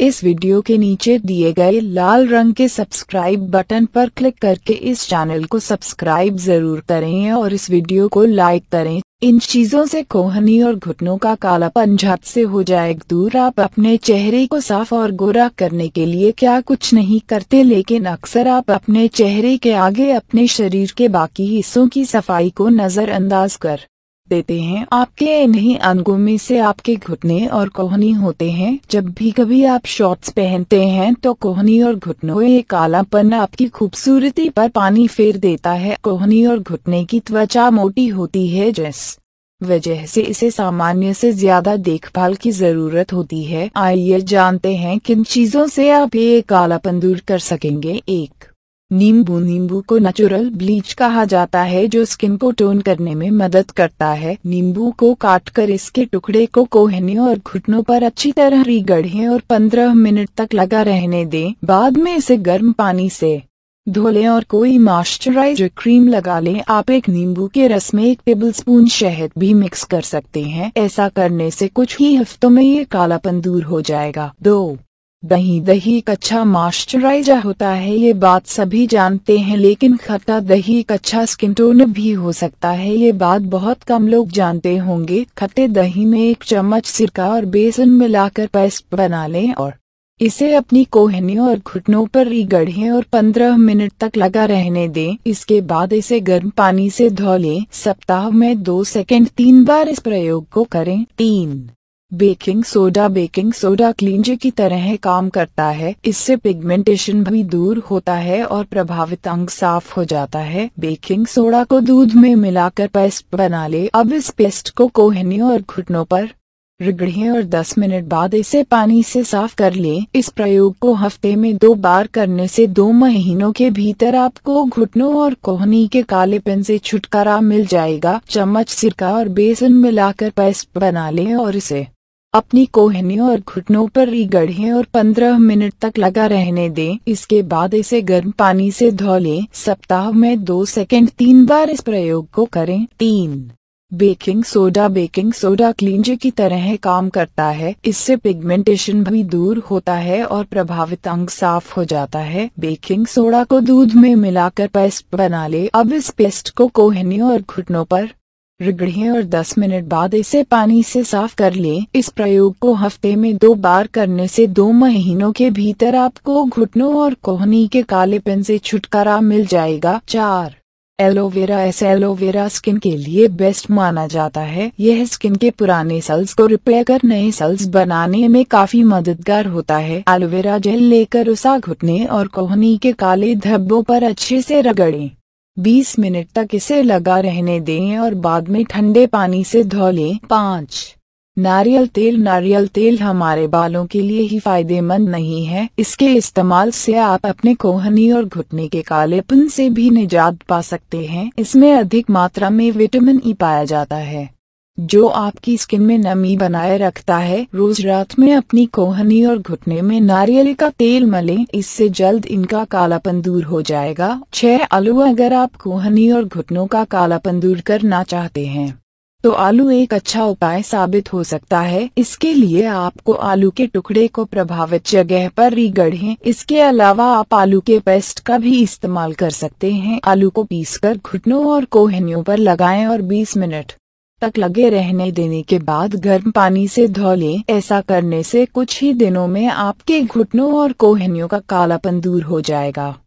इस वीडियो के नीचे दिए गए लाल रंग के सब्सक्राइब बटन पर क्लिक करके इस चैनल को सब्सक्राइब जरूर करें और इस वीडियो को लाइक करें इन चीजों से कोहनी और घुटनों का काला पंजाब से हो जाए दूर आप अपने चेहरे को साफ और गोरा करने के लिए क्या कुछ नहीं करते लेकिन अक्सर आप अपने चेहरे के आगे अपने शरीर के बाकी हिस्सों की सफाई को नजरअंदाज कर देते हैं आपके इन्हीं अंगों में से आपके घुटने और कोहनी होते हैं जब भी कभी आप शॉर्ट्स पहनते हैं तो कोहनी और घुटनों ये कालापन आपकी खूबसूरती पर पानी फेर देता है कोहनी और घुटने की त्वचा मोटी होती है जिस वजह से इसे सामान्य से ज्यादा देखभाल की जरूरत होती है आइए जानते हैं किन चीजों से आप ये कालापन दूर कर सकेंगे एक नींबू नींबू को नेचुरल ब्लीच कहा जाता है जो स्किन को टोन करने में मदद करता है नींबू को काटकर इसके टुकड़े को कोहने और घुटनों पर अच्छी तरह रिगढ़े और 15 मिनट तक लगा रहने दें बाद में इसे गर्म पानी से धो और कोई मॉइस्चराइजर क्रीम लगा लें आप एक नींबू के रस में एक टेबलस्पून शहद भी मिक्स कर सकते हैं ऐसा करने से कुछ ही हफ्तों में ये कालापन दूर हो जाएगा दो दही दही कच्चा मॉइस्चराइजर होता है ये बात सभी जानते हैं लेकिन खट्टा दही कच्चा स्किन टोन भी हो सकता है ये बात बहुत कम लोग जानते होंगे खट्टे दही में एक चम्मच सिरका और बेसन मिलाकर पेस्ट बना लें और इसे अपनी कोहनी और घुटनों पर गढ़ें और 15 मिनट तक लगा रहने दें इसके बाद इसे गर्म पानी से धो लें सप्ताह में दो सेकंड तीन बार इस प्रयोग को करें तीन baking soda baking soda cleanser की तरह काम करता है इससे पिगमेंटेशन भी दूर होता है और प्रभावित अंग साफ हो जाता है बेकिंग सोडा को दूध में मिलाकर पेस्ट बना ले अब इस पेस्ट को कोहनी और घुटनों पर रिगड़िए और 10 मिनट बाद इसे पानी से साफ कर लें इस प्रयोग को हफ्ते में दो बार करने से दो महीनों के भीतर आपको घुटनों और कोहनी के काले पेन से छुटकारा मिल जाएगा चम्मच सिरका और बेसन मिलाकर पेस्ट बना लें और इसे अपनी कोहनियों और घुटनों पर रिगढ़े और 15 मिनट तक लगा रहने दें इसके बाद इसे गर्म पानी से धो लें सप्ताह में दो सेकंड तीन बार इस प्रयोग को करें तीन baking soda baking soda cleanser की तरह काम करता है इससे पिगमेंटेशन भी दूर होता है और प्रभावित अंग साफ हो जाता है बेकिंग सोडा को दूध में मिलाकर पेस्ट बना ले अब इस पेस्ट को कोहनियों और घुटनों पर रगड़ें और 10 मिनट बाद इसे पानी से साफ कर लें। इस प्रयोग को हफ्ते में दो बार करने से दो महीनों के भीतर आपको घुटनों और कोहनी के कालेपन से छुटकारा मिल जाएगा चार एलोवेरा एस एलोवेरा स्किन के लिए बेस्ट माना जाता है यह स्किन के पुराने सेल्स को रिपेयर कर नए सेल्स बनाने में काफी मददगार होता है एलोवेरा जेल लेकर उसा घुटने और कोहनी के काले धब्बों पर अच्छे से रगड़ें बीस मिनट तक इसे लगा रहने दें और बाद में ठंडे पानी से धो लें पाँच नारियल तेल नारियल तेल हमारे बालों के लिए ही फायदेमंद नहीं है इसके इस्तेमाल से आप अपने कोहनी और घुटने के कालेपन से भी निजात पा सकते हैं इसमें अधिक मात्रा में विटामिन ई पाया जाता है जो आपकी स्किन में नमी बनाए रखता है रोज रात में अपनी कोहनी और घुटने में नारियल का तेल मलें इससे जल्द इनका कालापन दूर हो जाएगा छह आलू अगर आप कोहनी और घुटनों का कालापन दूर करना चाहते हैं तो आलू एक अच्छा उपाय साबित हो सकता है इसके लिए आपको आलू के टुकड़े को प्रभावित जगह पर रिगढ़े इसके अलावा आप आलू के पेस्ट का भी इस्तेमाल कर सकते हैं आलू को पीसकर घुटनों और कोहनियों पर लगाएं और 20 मिनट तक लगे रहने देने के बाद गर्म पानी से धो लें ऐसा करने से कुछ ही दिनों में आपके घुटनों और कोहनियों का कालापन दूर हो जाएगा